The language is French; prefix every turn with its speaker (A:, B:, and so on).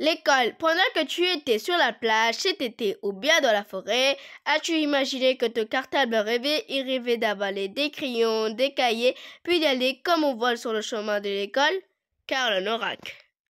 A: L'école, pendant que tu étais sur la plage cet été ou bien dans la forêt, as-tu imaginé que ton cartable rêvait et rêvait d'avaler des crayons, des cahiers, puis d'aller comme on vole sur le chemin de l'école Car le